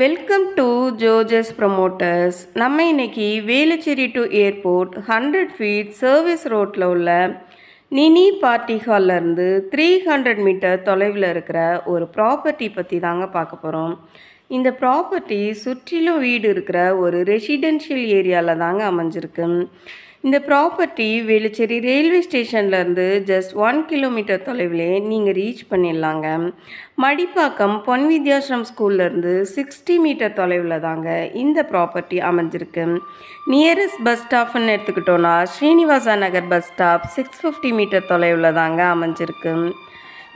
welcome to ஜோஜஸ் promoters நம்ம இன்னைக்கு Velachery to airport hundred feet service ரோட்டில் உள்ள நினி பார்ட்டி ஹால்லேருந்து த்ரீ ஹண்ட்ரட் மீட்டர் தொலைவில் இருக்கிற ஒரு ப்ராப்பர்ட்டி பற்றி தாங்க பார்க்க போகிறோம் இந்த ப்ராப்பர்ட்டி சுற்றிலும் வீடு இருக்கிற ஒரு ரெசிடென்ஷியல் ஏரியாவில் தாங்க அமைஞ்சிருக்கு இந்த ப்ராப்பர்ட்டி வேலுச்சேரி ரயில்வே ஸ்டேஷன்லேருந்து ஜஸ்ட் ஒன் கிலோமீட்டர் தொலைவிலே நீங்கள் ரீச் பண்ணிடலாங்க மடிப்பாக்கம் பொன் வித்யாசிரம் ஸ்கூல்லேருந்து சிக்ஸ்டி மீட்டர் தொலைவில் தாங்க இந்த ப்ராப்பர்ட்டி அமைஞ்சிருக்கு நியரஸ்ட் பஸ் ஸ்டாப்னு எடுத்துக்கிட்டோன்னா Srinivasa Nagar bus stop six fifty metre தொலைவில் தாங்க அமைஞ்சிருக்கு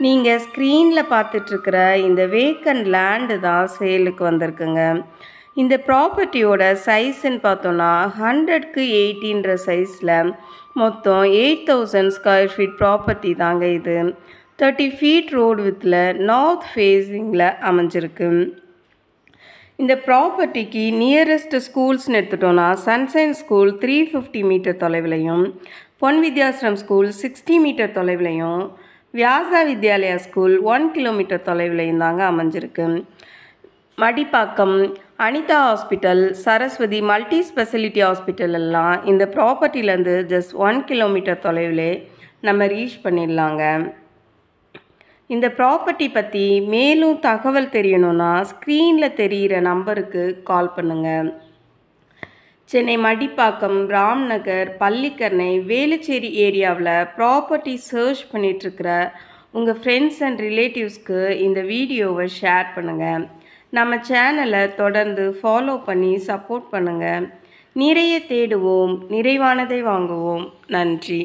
நீங்கள் ஸ்க்ரீனில் பார்த்துட்ருக்கிற இந்த வேக்கன் லேண்டு தான் சேலுக்கு வந்திருக்குங்க இந்த ப்ராப்பர்ட்டியோட சைஸ்ன்னு பார்த்தோன்னா ஹண்ட்ரட்க்கு எயிட்டின்ற சைஸில் மொத்தம் eight thousand square feet property தாங்க இது தேர்ட்டி ஃபீட் ரோடு வித்தில் நார்த் ஃபேஸிங்கில் அமைஞ்சிருக்கு இந்த ப்ராப்பர்ட்டிக்கு நியரஸ்ட் ஸ்கூல்ஸ்னு எடுத்துட்டோன்னா Sunshine school three fifty metre தொலைவிலையும் Pon Vidyashram school sixty metre தொலைவிலையும் Vyasa Vidyalaya school one kilometre தொலைவிலையும் தாங்க அமைஞ்சிருக்கு Madipakkam Anitha hospital Saraswathi multi speciality hospital எல்லாம் இந்த ப்ராப்பர்ட்டிலேருந்து ஜஸ்ட் ஒன் கிலோமீட்டர் தொலைவிலே நம்ம ரீச் பண்ணிடலாங்க இந்த ப்ராப்பர்ட்டி பற்றி மேலும் தகவல் தெரியணும்னா ஸ்க்ரீனில் தெரிகிற நம்பருக்கு கால் பண்ணுங்கள் சென்னை மடிப்பாக்கம் ராம்நகர் பள்ளிக்கரணை வேலுச்சேரி ஏரியாவில் ப்ராப்பர்ட்டி சர்ச் பண்ணிகிட்ருக்கிற உங்கள் ஃப்ரெண்ட்ஸ் அண்ட் ரிலேட்டிவ்ஸ்க்கு இந்த வீடியோவை ஷேர் பண்ணுங்கள் நம்ம சேனலை தொடர்ந்து ஃபாலோ பண்ணி சப்போர்ட் பண்ணுங்கள் நிறைய தேடுவோம் நிறைவானதை வாங்குவோம் நன்றி